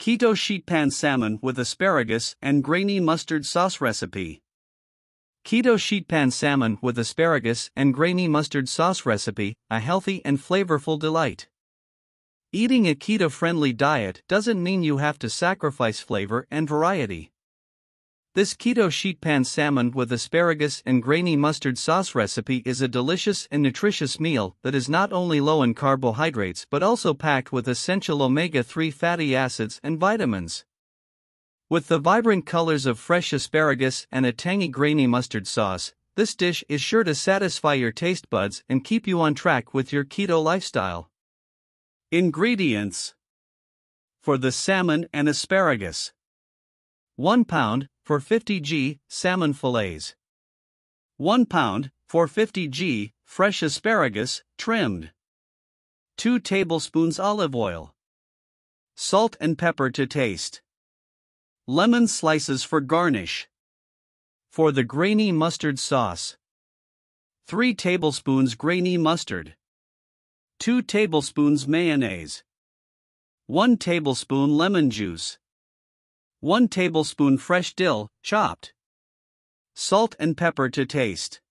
Keto sheet pan salmon with asparagus and grainy mustard sauce recipe. Keto sheet pan salmon with asparagus and grainy mustard sauce recipe, a healthy and flavorful delight. Eating a keto friendly diet doesn't mean you have to sacrifice flavor and variety. This keto sheet pan salmon with asparagus and grainy mustard sauce recipe is a delicious and nutritious meal that is not only low in carbohydrates but also packed with essential omega 3 fatty acids and vitamins. With the vibrant colors of fresh asparagus and a tangy grainy mustard sauce, this dish is sure to satisfy your taste buds and keep you on track with your keto lifestyle. Ingredients For the salmon and asparagus 1 pound for 50 g salmon fillets. 1 pound for 50 g fresh asparagus trimmed. 2 tablespoons olive oil. Salt and pepper to taste. Lemon slices for garnish. For the grainy mustard sauce, 3 tablespoons grainy mustard, 2 tablespoons mayonnaise, 1 tablespoon lemon juice. 1 tablespoon fresh dill, chopped. Salt and pepper to taste.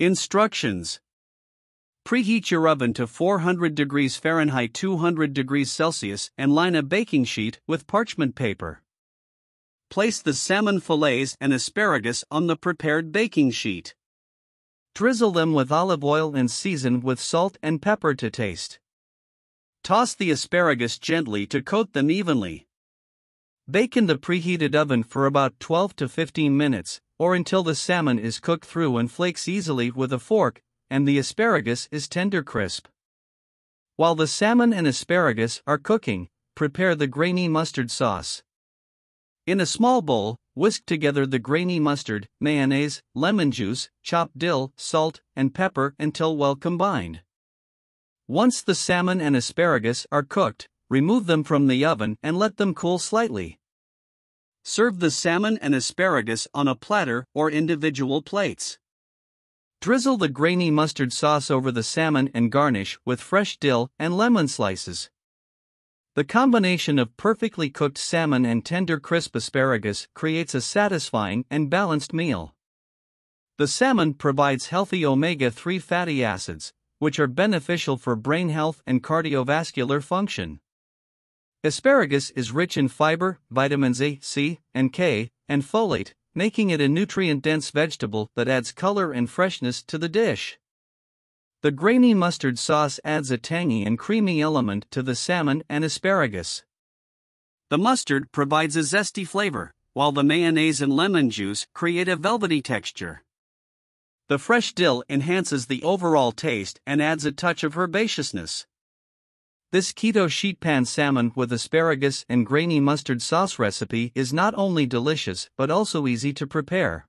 Instructions Preheat your oven to 400 degrees Fahrenheit 200 degrees Celsius and line a baking sheet with parchment paper. Place the salmon fillets and asparagus on the prepared baking sheet. Drizzle them with olive oil and season with salt and pepper to taste. Toss the asparagus gently to coat them evenly. Bake in the preheated oven for about 12 to 15 minutes, or until the salmon is cooked through and flakes easily with a fork, and the asparagus is tender crisp. While the salmon and asparagus are cooking, prepare the grainy mustard sauce. In a small bowl, whisk together the grainy mustard, mayonnaise, lemon juice, chopped dill, salt, and pepper until well combined. Once the salmon and asparagus are cooked, Remove them from the oven and let them cool slightly. Serve the salmon and asparagus on a platter or individual plates. Drizzle the grainy mustard sauce over the salmon and garnish with fresh dill and lemon slices. The combination of perfectly cooked salmon and tender crisp asparagus creates a satisfying and balanced meal. The salmon provides healthy omega 3 fatty acids, which are beneficial for brain health and cardiovascular function. Asparagus is rich in fiber, vitamins A, C, and K, and folate, making it a nutrient dense vegetable that adds color and freshness to the dish. The grainy mustard sauce adds a tangy and creamy element to the salmon and asparagus. The mustard provides a zesty flavor, while the mayonnaise and lemon juice create a velvety texture. The fresh dill enhances the overall taste and adds a touch of herbaceousness. This keto sheet pan salmon with asparagus and grainy mustard sauce recipe is not only delicious but also easy to prepare.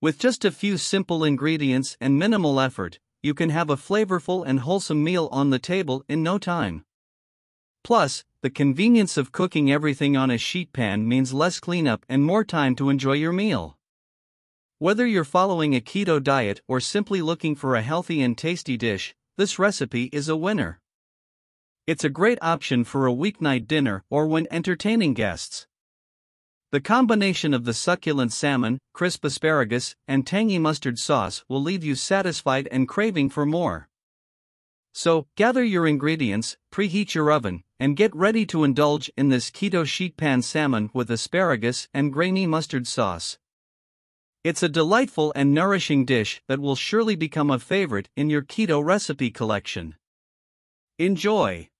With just a few simple ingredients and minimal effort, you can have a flavorful and wholesome meal on the table in no time. Plus, the convenience of cooking everything on a sheet pan means less cleanup and more time to enjoy your meal. Whether you're following a keto diet or simply looking for a healthy and tasty dish, this recipe is a winner. It's a great option for a weeknight dinner or when entertaining guests. The combination of the succulent salmon, crisp asparagus, and tangy mustard sauce will leave you satisfied and craving for more. So, gather your ingredients, preheat your oven, and get ready to indulge in this keto sheet pan salmon with asparagus and grainy mustard sauce. It's a delightful and nourishing dish that will surely become a favorite in your keto recipe collection. Enjoy!